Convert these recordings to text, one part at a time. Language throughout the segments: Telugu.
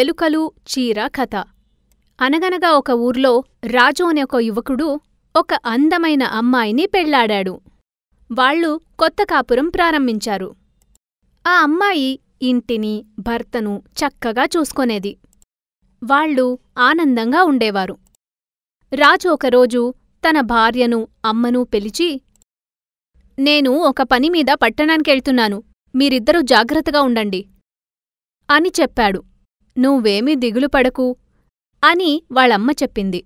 ఎలుకలు చీర కథ అనగనగా ఒక ఊర్లో రాజు అనే ఒక యువకుడు ఒక అందమైన అమ్మాయిని పెళ్లాడాడు వాళ్ళు కొత్త కాపురం ప్రారంభించారు ఆ అమ్మాయి ఇంటిని భర్తను చక్కగా చూసుకొనేది వాళ్ళు ఆనందంగా ఉండేవారు రాజు ఒకరోజు తన భార్యను అమ్మను పిలిచి నేను ఒక పనిమీద పట్టణానికెళ్తున్నాను మీరిద్దరూ జాగ్రత్తగా ఉండండి అని చెప్పాడు నువ్వేమీ దిగులు పడకు అని వాళ్ళమ్మ చెప్పింది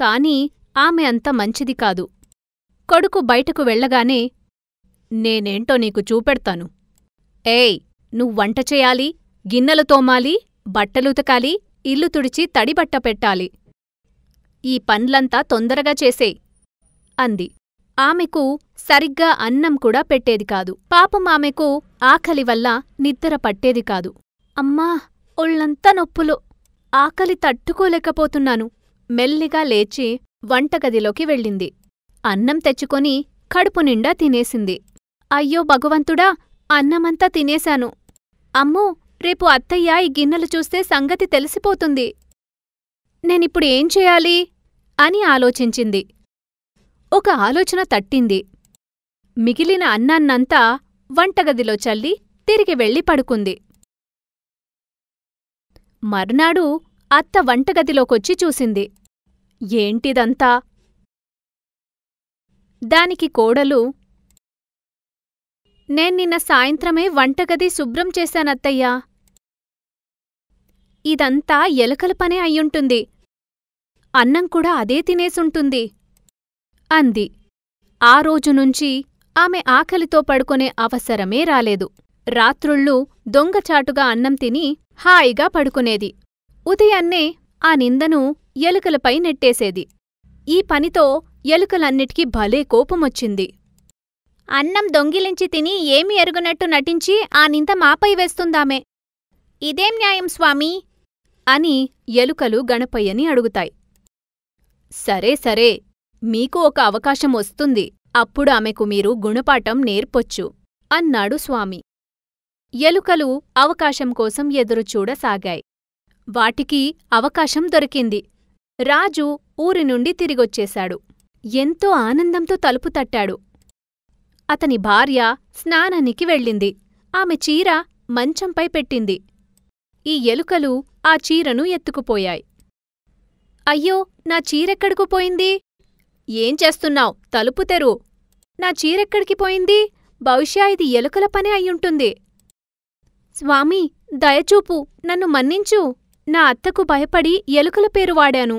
కాని ఆమె అంత మంచిది కాదు కొడుకు బయటకు వెళ్ళగానే నేనేంటో నీకు చూపెడతాను ఏయ్ నువ్వంట చేయాలి గిన్నెలు తోమాలి బట్టలుతకాలి ఇల్లు తుడిచి తడిబట్ట పెట్టాలి ఈ పండ్లంతా తొందరగా చేసేయ్ అంది ఆమెకు సరిగ్గా అన్నం కూడా పెట్టేది కాదు పాపం ఆమెకు ఆకలి వల్ల నిద్ర పట్టేది కాదు అమ్మా ఒళ్లంతా నొప్పులు ఆకలి తట్టుకోలేకపోతున్నాను మెల్లిగా లేచి వంటగదిలోకి వెళ్ళింది అన్నం తెచ్చుకొని కడుపు నిండా తినేసింది అయ్యో భగవంతుడా అన్నమంతా తినేశాను అమ్మో రేపు అత్తయ్య ఈ గిన్నెలు చూస్తే సంగతి తెలిసిపోతుంది నేనిప్పుడు ఏం చేయాలి అని ఆలోచించింది ఒక ఆలోచన తట్టింది మిగిలిన అన్నాన్నంతా వంటగదిలో చల్లి తిరిగి వెళ్ళి పడుకుంది మర్నాడు అత్త వంటగదిలోకొచ్చి చూసింది ఏంటిదంతా దానికి కోడలు నిన్న సాయంత్రమే వంటగది శుభ్రం చేశానత్తయ్యా ఇదంతా ఎలకల పనే అయ్యుంటుంది అన్నం కూడా అదే తినేసుంటుంది అంది ఆ రోజునుంచి ఆమె ఆకలితో పడుకునే అవసరమే రాలేదు రాత్రుళ్ళు దొంగచాటుగా అన్నం తిని హాయిగా పడుకునేది ఉదయాన్నే ఆ నిందను ఎలుకలపై నెట్టేసేది ఈ పనితో ఎలుకలన్నిటికీ భలే కోపమొచ్చింది అన్నం దొంగిలించి తిని ఏమి ఎరుగునట్టు నటించి ఆ నింద మాపై వేస్తుందామే ఇదేం న్యాయం స్వామీ అని ఎలుకలు గణపయ్యని అడుగుతాయి సరే సరే మీకు ఒక అవకాశం వస్తుంది అప్పుడు ఆమెకు మీరు గుణపాఠం నేర్పొచ్చు అన్నాడు స్వామి ఎలుకలు అవకాశం కోసం ఎదురుచూడసాగాయి వాటికి అవకాశం దొరికింది రాజు ఊరి నుండి తిరిగొచ్చేశాడు ఎంతో ఆనందంతో తలుపు తట్టాడు అతని భార్య స్నానానికి వెళ్ళింది ఆమె చీర మంచంపై పెట్టింది ఈ ఎలుకలు ఆ చీరను ఎత్తుకుపోయాయి అయ్యో నా చీరెక్కడికి పోయింది ఏం చేస్తున్నావ్ తలుపు తెరు నా చీరెక్కడికి పోయింది బహుశా ఇది ఎలుకల పనే అయ్యుంటుంది స్వామీ దయచూపు నన్ను మన్నించు నా అత్తకు భయపడి ఎలుకల పేరు వాడాను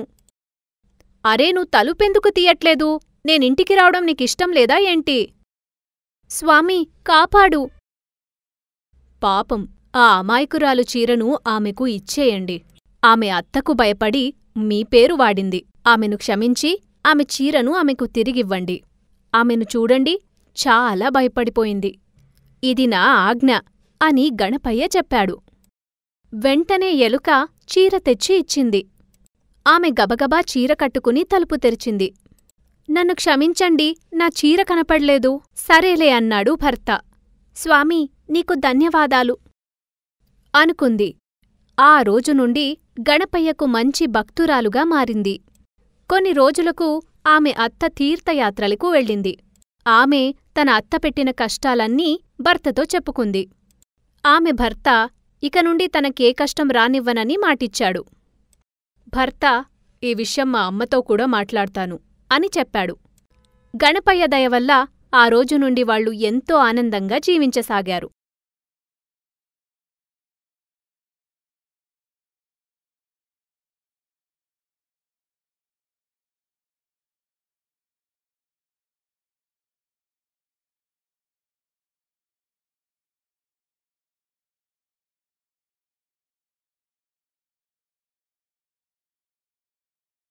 అరే నువ్వు తలుపెందుకు తీయట్లేదు నేనింటికి రావడం నీకిష్టం లేదా ఏంటి స్వామి కాపాడు పాపం ఆ అమాయకురాలు చీరను ఆమెకు ఇచ్చేయండి ఆమె అత్తకు భయపడి మీ పేరు వాడింది ఆమెను క్షమించి ఆమె చీరను ఆమెకు తిరిగివ్వండి ఆమెను చూడండి చాలా భయపడిపోయింది ఇది నా ఆజ్ఞ అని గణపయ్య చెప్పాడు వెంటనే ఎలుక చీర తెచ్చి ఇచ్చింది ఆమె గబగబా చీర కట్టుకుని తలుపు తెరిచింది నన్ను క్షమించండి నా చీర కనపడలేదు సరేలే అన్నాడు భర్త స్వామి నీకు ధన్యవాదాలు అనుకుంది ఆ రోజు నుండి గణపయ్యకు మంచి భక్తురాలుగా మారింది కొన్ని రోజులకు ఆమె అత్త తీర్థయాత్రలకు వెళ్ళింది ఆమె తన అత్త పెట్టిన కష్టాలన్నీ భర్తతో చెప్పుకుంది ఆమె భర్త ఇక నుండి తనకే కష్టం రానివ్వనని మాటిచ్చాడు భర్త ఈ విషయం మా అమ్మతో కూడా మాట్లాడతాను అని చెప్పాడు గణపయ్య దయవల్ల ఆ రోజు నుండి వాళ్ళు ఎంతో ఆనందంగా జీవించసాగారు